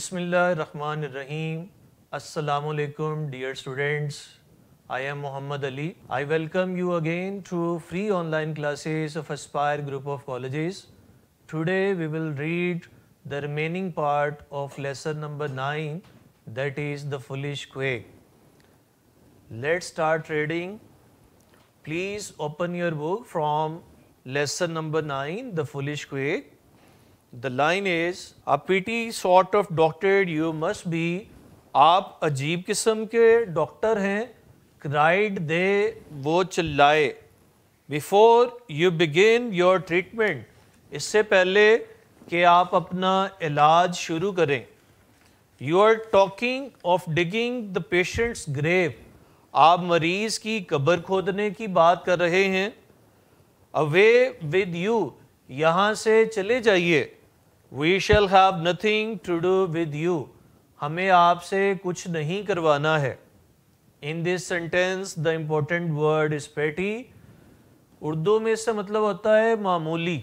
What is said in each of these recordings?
Bismillah Rahim. Assalamu alaikum, dear students. I am Muhammad Ali. I welcome you again to free online classes of Aspire Group of Colleges. Today we will read the remaining part of lesson number 9 that is the foolish quake. Let's start reading. Please open your book from lesson number 9 the foolish quake the line is a petty sort of doctor you must be आप अजीब किस्म के doctor हैं cried they वो चिल्लाए before you begin your treatment इससे पहले कि आप अपना इलाज शुरू करें you are talking of digging the patient's grave आप मरीज़ की कब्र खोदने की बात कर रहे हैं अवे विद यू यहाँ से चले जाइए we shall have nothing to do with you हमें आपसे कुछ नहीं करवाना है in this sentence the important word is petty Urdu में इसका मतलब होता है मामूली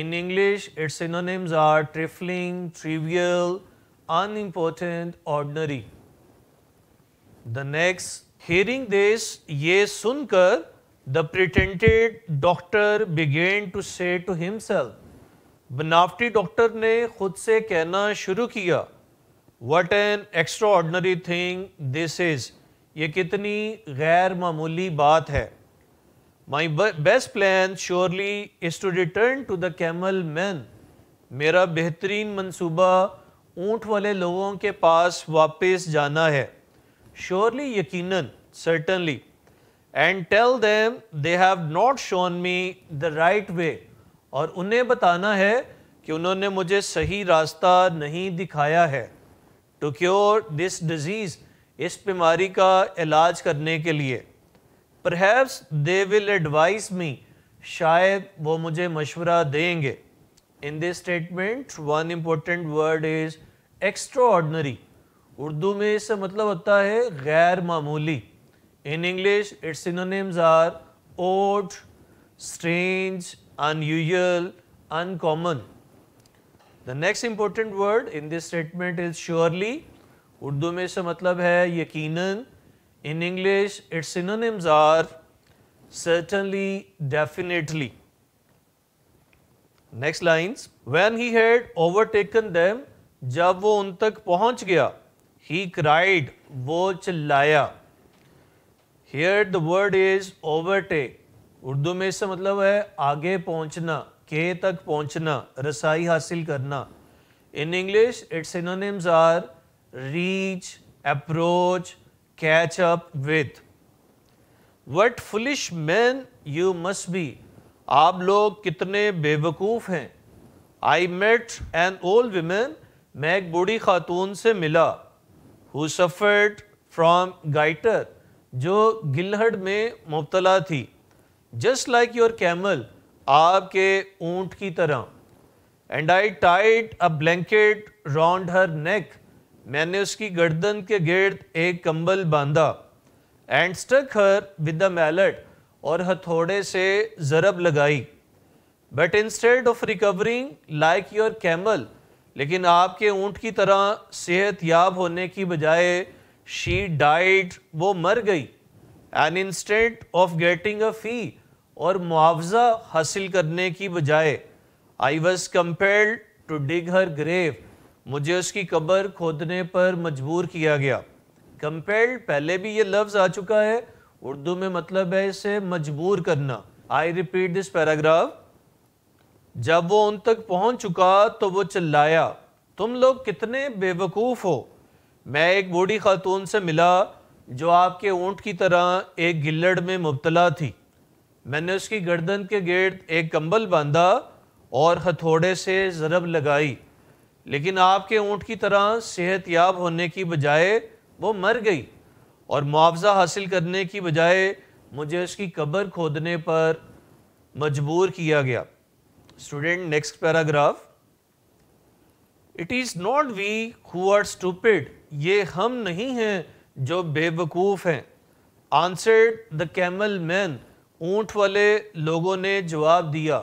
in English its synonyms are trifling trivial unimportant ordinary the next hearing this ये सुनकर the pretended doctor began to say to himself बनावटी डॉक्टर ने खुद से कहना शुरू किया what an extraordinary thing this is ये कितनी गैर मामूली बात है my best plan surely is to return to the camel man मेरा बेहतरीन मंसूबा ऊँट वाले लोगों के पास वापस जाना है श्योरली यकीनन certainly and tell them they have not shown me the right way और उन्हें बताना है कि उन्होंने मुझे सही रास्ता नहीं दिखाया है टू क्योर दिस डिज़ीज़ इस बीमारी का इलाज करने के लिए perhaps they will advise me शायद वो मुझे मशवरा देंगे in this statement one important word is extraordinary Urdu में इसका मतलब होता है गैर मामूली in English its synonyms are odd strange unusual, uncommon. The next important word in this statement is surely. Urdu में इसका मतलब है यकीनन In English, its synonyms are certainly, definitely. Next lines. When he had overtaken them, जब वो उन तक पहुंच गया, he cried, वो चिल्लाया. Here the word is overtake. Urdu में इसका मतलब है आगे पहुंचना के तक पहुंचना रसाई हासिल करना in English its synonyms are reach approach catch up with what foolish man you must be आप लोग कितने बेवकूफ़ हैं I met an old women मैं एक बूढ़ी खातून से मिला हु सफ़र्ड फ्राम गाइटर जो गिलहड़ में मुबतला थी जस्ट लाइक योर कैमल आपके ऊंट की तरह and I tied a blanket round her neck मैंने उसकी गर्दन के गिर्द एक कंबल बांधा and struck her with the mallet और हथौड़े से ज़रब लगाई but instead of recovering like your camel लेकिन आपके ऊँट की तरह सेहत याब होने की बजाय शी डाइट वो मर गई an instant of getting a fee और मुआवजा हासिल करने की बजाय I was compelled to dig her grave मुझे उसकी कब्र खोदने पर मजबूर किया गया कंपेल्ड पहले भी ये लफ्ज़ आ चुका है उर्दू में मतलब है इसे मजबूर करना आई रिपीट दिस पैराग्राफ जब वो उन तक पहुंच चुका तो वो चिल्लाया तुम लोग कितने बेवकूफ़ हो मैं एक बूढ़ी खातून से मिला जो आपके ऊँट की तरह एक गिल्लड़ में मुबतला थी मैंने उसकी गर्दन के गेट एक कंबल बांधा और हथौड़े से ज़रब लगाई लेकिन आपके ऊँट की तरह सेहत याब होने की बजाय वो मर गई और मुआवजा हासिल करने की बजाय मुझे उसकी कब्र खोदने पर मजबूर किया गया student next paragraph it is not we who are stupid ये हम नहीं हैं जो बेवकूफ़ हैं आंसर्ड द कैमल मैन ऊँट वाले लोगों ने जवाब दिया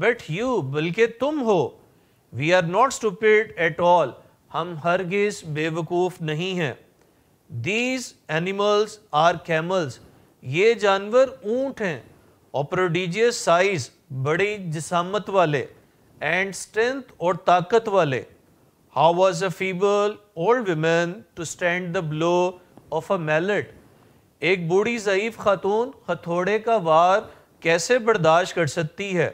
बट यू बल्कि तुम हो we are not stupid at all हम हरगिज़ बेवकूफ़ नहीं हैं दीज एनिमल्स आर कैमल्स ये जानवर ऊँट हैं और साइज़ बड़ी जसामत वाले एंड स्ट्रेंथ और ताकत वाले how was a feeble old women to stand the blow of a mallet एक बूढ़ी ज़यीफ़ खातून हथौड़े का वार कैसे बर्दाश्त कर सकती है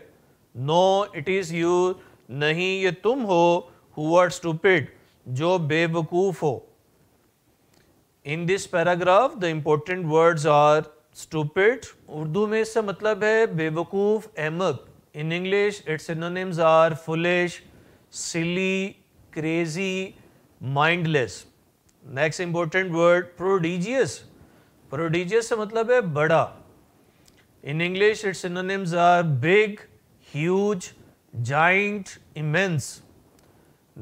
नो इट इज़ यू नहीं ये तुम हो हु आर स्टूपिड जो बेवकूफ़ हो in this paragraph the important words are stupid Urdu में इसका मतलब है बेवकूफ़ अहमक in English its synonyms are foolish silly crazy mindless next important word prodigious prodigious से मतलब है बड़ा in English its synonyms are big huge giant immense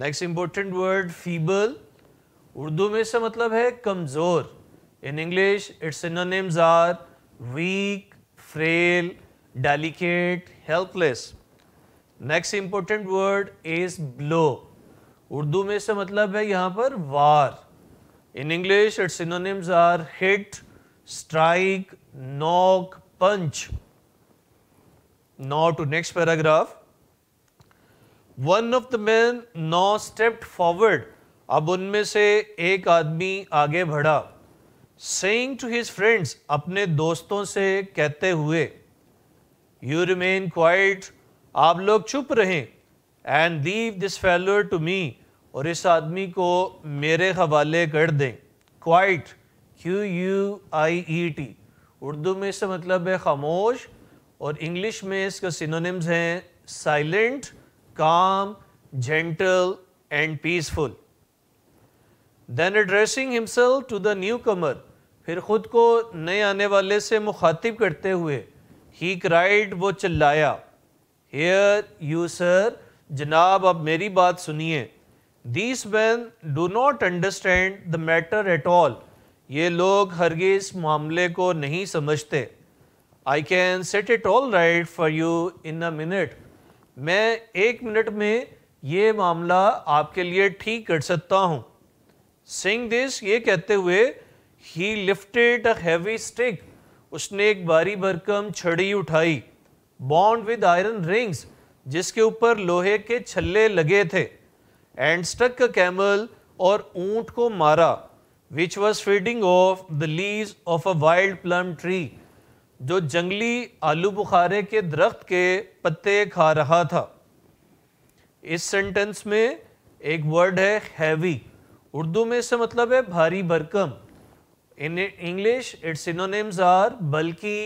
next important word feeble Urdu में से मतलब है कमज़ोर in English its synonyms are weak frail delicate helpless next important word is blow Urdu में से मतलब है यहाँ पर वार in English its synonyms are hit strike knock punch now to next paragraph one of the man now step forward अब उनमें से एक आदमी आगे बढ़ा सेइंग टू हिज फ्रेंड्स अपने दोस्तों से कहते हुए यू रिमेन क्वाइट आप लोग चुप रहें and leave this fellow to me और इस आदमी को मेरे हवाले कर दें quiet Q U I E T Urdu में इसका मतलब है खामोश और इंग्लिश में इसका सिनोनिम्स हैं silent calm gentle and peaceful then addressing himself to the newcomer फिर ख़ुद को नए आने वाले से मुखातिब करते हुए ही क्राइड वो चिल्लाया हेयर यू सर जनाब अब मेरी बात सुनिए these men do not understand the matter at all ये लोग हरगिज मामले को नहीं समझते I can set it all right for you in a minute मैं एक मिनट में ये मामला आपके लिए ठीक कर सकता हूँ सिंग दिस ये कहते हुए he lifted a heavy stick उसने एक बारी भरकम छड़ी उठाई बॉन्ड विद आयरन रिंग्स जिसके ऊपर लोहे के छल्ले लगे थे एंड स्टक का कैमल और ऊंट को मारा which was feeding of the leaves of a wild plum tree जो जंगली आलू बुखारे के दरख्त के पत्ते खा रहा था इस सेंटेंस में एक वर्ड है हैवी उर्दू में इसका मतलब है भारी भरकम in English its synonyms are bulky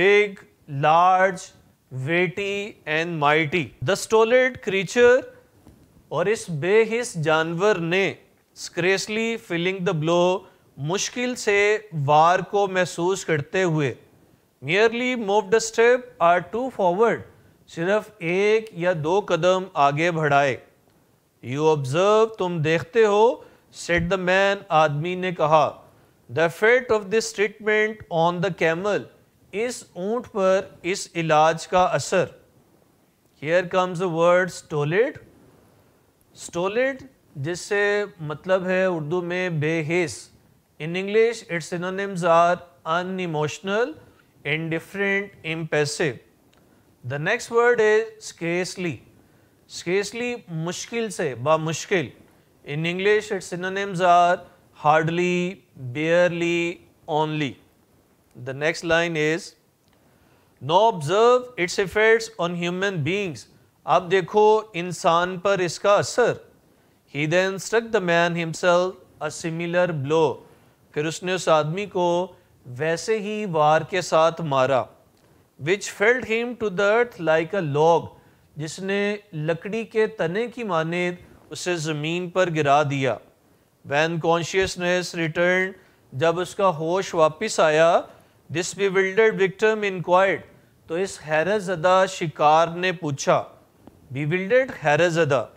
big large weighty and mighty the stolid creature और इस बेहिस जानवर ने स्क्रेसली फीलिंग द ब्लो मुश्किल से वार को महसूस करते हुए nearly move the step or two forward सिर्फ एक या दो कदम आगे बढ़ाए यू ऑब्जर्व तुम देखते हो सेट द मैन आदमी ने कहा the fate of this treatment on the camel इस ऊंट पर इस इलाज का असर here comes word stolid stolid जिससे मतलब है उर्दू में बेहिस in English its synonyms are un unemotional indifferent impassive the next word is scarcely scarcely मुश्किल से बा मुश्किल in English its synonyms are hardly barely only the next line is now observe its effects on human beings आप देखो इंसान पर इसका असर he then struck the man himself a similar blow फिर उसने उस आदमी को वैसे ही वार के साथ मारा which felled him to the earth like a log जिसने लकड़ी के तने की माने उसे ज़मीन पर गिरा दिया वैन कॉन्शियसनेस रिटर्न जब उसका होश वापस आया दिस बिविल्डर्ड विक्टम इंक्वायर्ड तो इस हैरजदा शिकार ने पूछा बिविल्डर्ड हैरजदा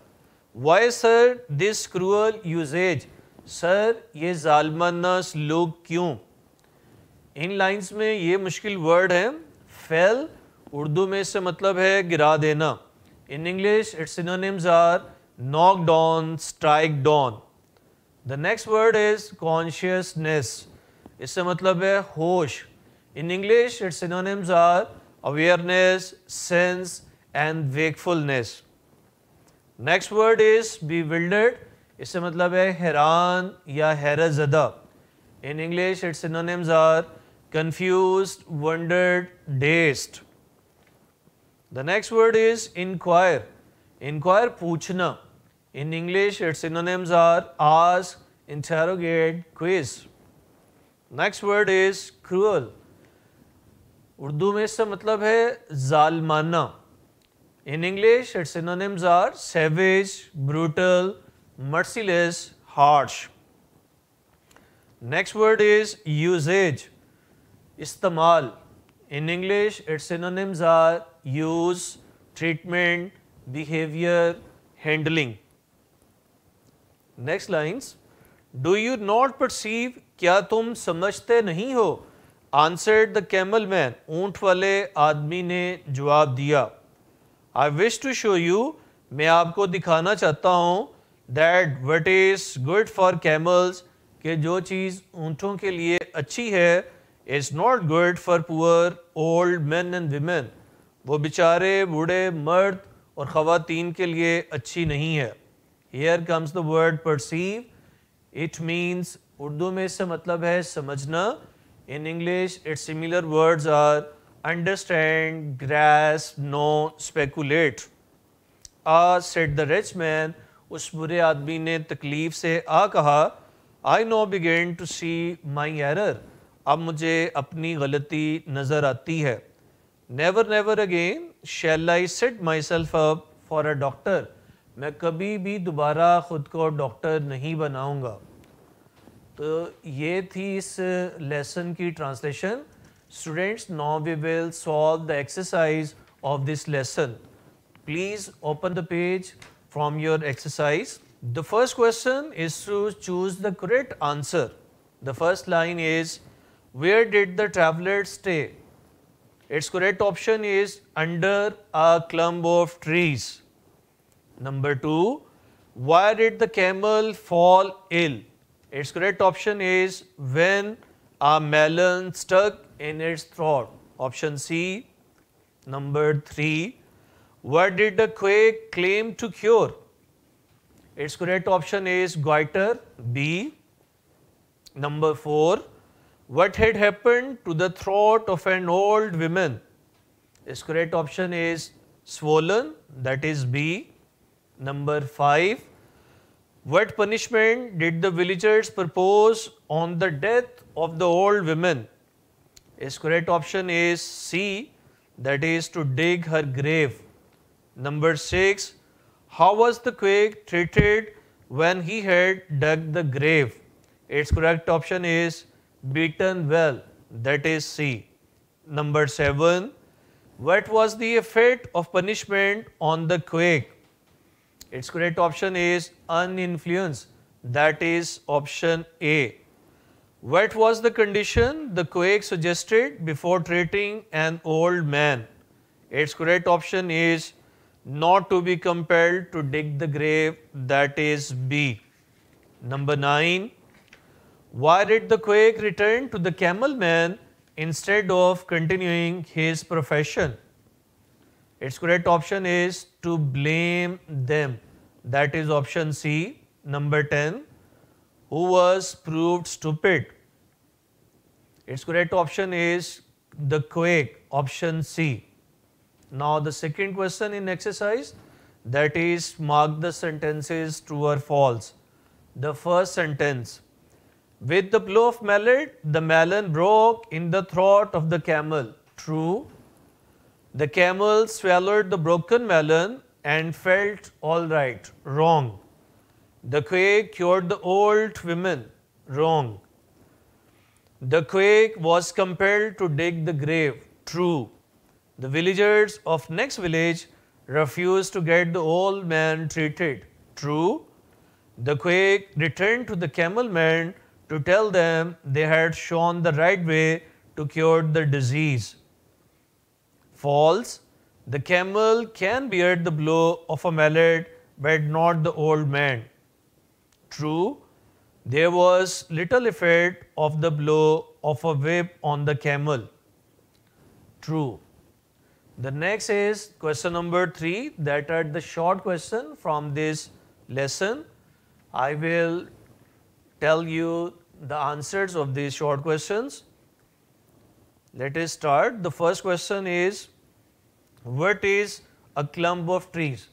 why sir this cruel usage sir ये ज़ालमाना लोग क्यों इन लाइंस में ये मुश्किल वर्ड है फेल उर्दू में इससे मतलब है गिरा देना in English its synonyms are knock down strike down the next word is consciousness इससे मतलब है होश in English its synonyms are awareness sense and wakefulness Next word is bewildered. इससे मतलब है हैरान या हैरतजदा in English its synonyms are confused, wondered, dazed. The next word is inquire. Inquire पूछना. In English, its synonyms are ask, interrogate, quiz. Next word is cruel. Urdu में इसका मतलब है जालमाना in English, its synonyms are savage, brutal, merciless, harsh. Next word is usage, istamal. In English, its synonyms are use, treatment, behavior, handling. Next lines, do you not perceive, Kya tum समझते nahi ho? Answered the camel man, ऊंट admi ne ने diya. I wish to show you मैं आपको दिखाना चाहता हूँ that what is good for camels के जो चीज़ ऊँटों के लिए अच्छी है is not good for poor old man and women वो बेचारे बूढ़े मर्द और ख़वातीन के लिए अच्छी नहीं है here comes the word perceive it means Urdu में इससे मतलब है समझना in English its similar words are understand, grasp, know, speculate. Ah said the rich man, उस बुरे आदमी ने तकलीफ से आ कहा I now began to see my error अब मुझे अपनी गलती नज़र आती है never never again shall I set myself up for a doctor मैं कभी भी दोबारा ख़ुद को डॉक्टर नहीं बनाऊंगा तो ये थी इस लेसन की translation Students, now we will solve the exercise of this lesson. Please open the page from your exercise. The first question is to choose the correct answer. The first line is, where did the traveler stay? Its correct option is under a clump of trees. Number 2, why did the camel fall ill? Its correct option is when a melon stuck in its throat. Option C. Number 3. What did the quake claim to cure? Its correct option is goiter B. Number 4. What had happened to the throat of an old woman? Its correct option is swollen that is B. Number 5. What punishment did the villagers propose on the death of the old woman? Its correct option is C that is to dig her grave. Number 6. How was the quake treated when he had dug the grave? Its correct option is beaten well that is C. Number 7. What was the effect of punishment on the quake? Its correct option is uninfluenced that is option A. What was the condition the quake suggested before treating an old man? Its correct option is not to be compelled to dig the grave that is B. Number 9. Why did the quake return to the camel man instead of continuing his profession? Its correct option is to blame them that is option C. Number 10 who was proved stupid. Its correct option is the quake, option C. Now, the second question in exercise that is mark the sentences true or false. The first sentence, with the blow of mallet, the melon broke in the throat of the camel, true. The camel swallowed the broken melon and felt alright, wrong. The quake cured the old women. Wrong. The quake was compelled to dig the grave. True. The villagers of next village refused to get the old man treated. True. The quake returned to the camel men to tell them they had shown the right way to cure the disease. False. The camel can bear the blow of a mallet but not the old man true, there was little effect of the blow of a whip on the camel. True. The next is question number 3 that are the short question from this lesson. I will tell you the answers of these short questions. Let us start. The first question is what is a clump of trees?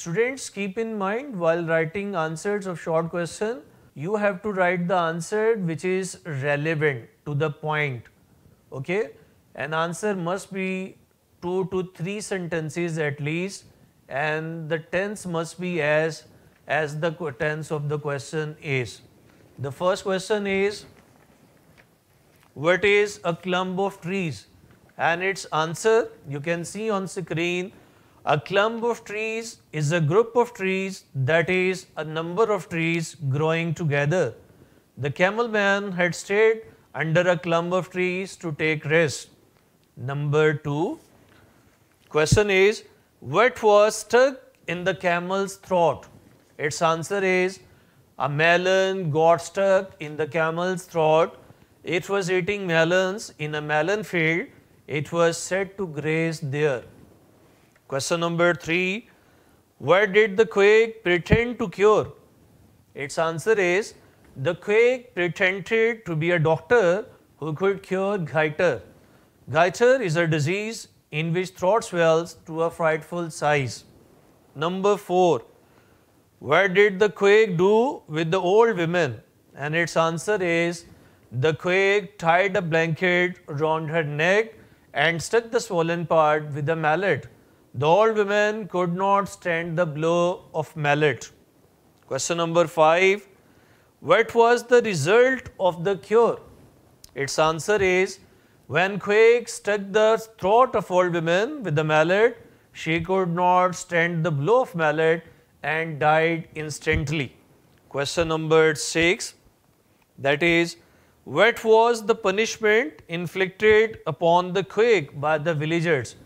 Students keep in mind while writing answers of short question, you have to write the answer which is relevant to the point. Okay? An answer must be 2 to 3 sentences at least and the tense must be as, as the tense of the question is. The first question is, what is a clump of trees? And its answer you can see on screen a clump of trees is a group of trees that is a number of trees growing together. The camel man had stayed under a clump of trees to take rest. Number 2 question is what was stuck in the camel's throat? Its answer is a melon got stuck in the camel's throat. It was eating melons in a melon field. It was said to graze there. Question number 3. Where did the quake pretend to cure? Its answer is the quake pretended to be a doctor who could cure goiter. Goiter is a disease in which throat swells to a frightful size. Number 4. Where did the quake do with the old women? And its answer is the quake tied a blanket round her neck and struck the swollen part with a mallet. The old women could not stand the blow of mallet. Question number 5. What was the result of the cure? Its answer is when quake struck the throat of old women with the mallet, she could not stand the blow of mallet and died instantly. Question number 6 that is what was the punishment inflicted upon the quake by the villagers?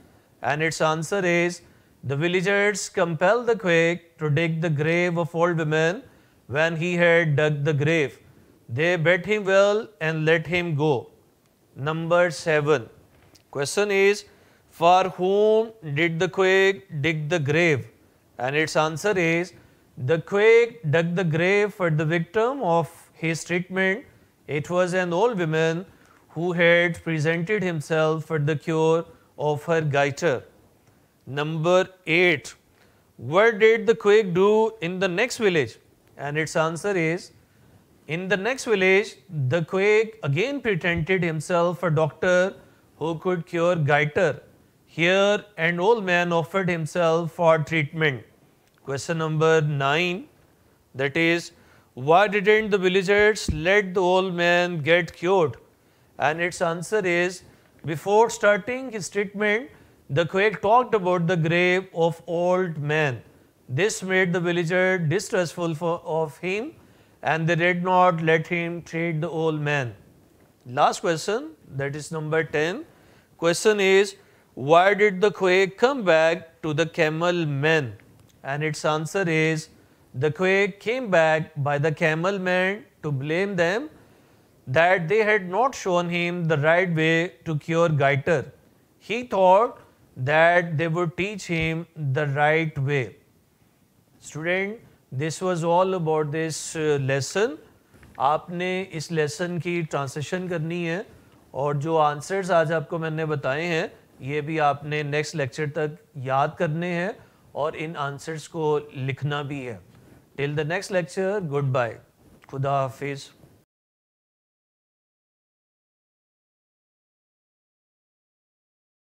And its answer is the villagers compel the quake to dig the grave of old women when he had dug the grave. They bet him well and let him go. Number 7. Question is for whom did the quake dig the grave? And its answer is the quake dug the grave for the victim of his treatment. It was an old woman who had presented himself for the cure of her goiter. Number 8. What did the quake do in the next village? And its answer is, in the next village, the quake again pretended himself a doctor who could cure goiter. Here, an old man offered himself for treatment. Question number 9, that is, why didn't the villagers let the old man get cured? And its answer is, before starting his treatment, the quail talked about the grave of old men. This made the villager distrustful for, of him and they did not let him treat the old man. Last question that is number 10. Question is why did the quake come back to the camel men? And its answer is the quake came back by the camel men to blame them that they had not shown him the right way to cure goiter. He thought that they would teach him the right way. Student, this was all about this lesson. आपने इस lesson की translation करनी है और जो answers आज आपको मैंने बताए हैं ये भी आपने नेक्स्ट लेक्चर तक याद करने हैं और इन आंसर्स को लिखना भी है till the next lecture goodbye खुदा हाफिज़